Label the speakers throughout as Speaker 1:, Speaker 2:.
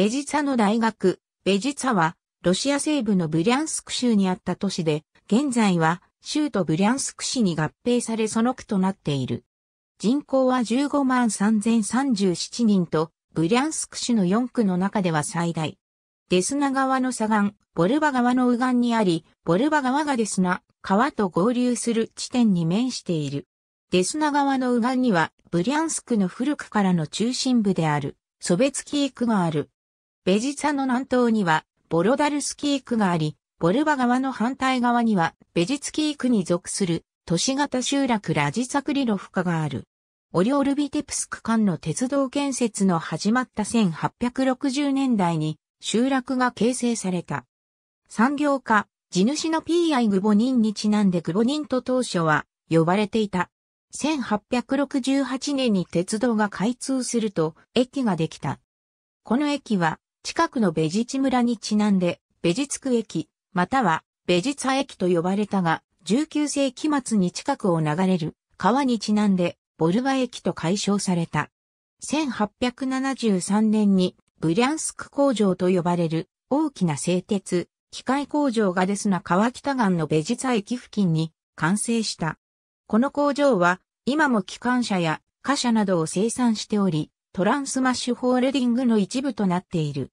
Speaker 1: ベジツァの大学、ベジツァは、ロシア西部のブリャンスク州にあった都市で、現在は、州とブリャンスク市に合併されその区となっている。人口は15万3037人と、ブリャンスク市の4区の中では最大。デスナ川の左岸、ボルバ川の右岸にあり、ボルバ川がデスナ、川と合流する地点に面している。デスナ川の右岸には、ブリャンスクの古くからの中心部である、ソベツキークがある。ベジツァの南東には、ボロダルスキー区があり、ボルバ川の反対側には、ベジツキー区に属する、都市型集落ラジサクリロフカがある。オリオルビテプスク間の鉄道建設の始まった1860年代に、集落が形成された。産業化、地主の P.I. グボニンにちなんでグボニンと当初は呼ばれていた。1868年に鉄道が開通すると駅ができた。この駅は近くのベジチ村にちなんで、ベジツク駅、またはベジツァ駅と呼ばれたが、19世紀末に近くを流れる川にちなんで、ボルバ駅と解消された。1873年にブリャンスク工場と呼ばれる大きな製鉄、機械工場がデスナ川北岸のベジツァ駅付近に完成した。この工場は今も機関車や貨車などを生産しており、トランスマッシュホールディングの一部となっている。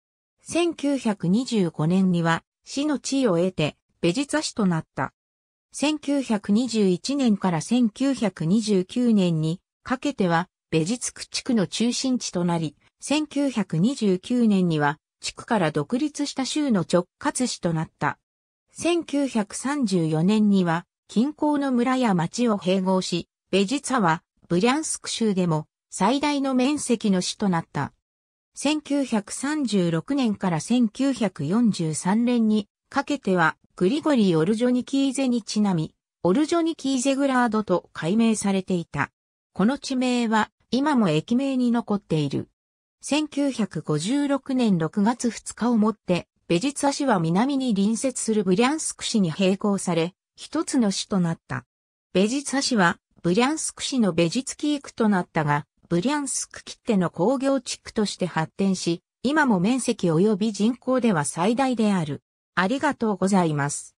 Speaker 1: 1925年には市の地位を得てベジツァ市となった。1921年から1929年にかけてはベジツク地区の中心地となり、1929年には地区から独立した州の直轄市となった。1934年には近郊の村や町を併合し、ベジツァはブリャンスク州でも最大の面積の市となった。1936年から1943年にかけてはグリゴリー・オルジョニキーゼにちなみ、オルジョニキーゼグラードと改名されていた。この地名は今も駅名に残っている。1956年6月2日をもって、ベジツア市は南に隣接するブリャンスク市に並行され、一つの市となった。ベジツァ市は、ブリャンスク市のベジツキークとなったが、ブリャンスク切手の工業地区として発展し、今も面積及び人口では最大である。ありがとうございます。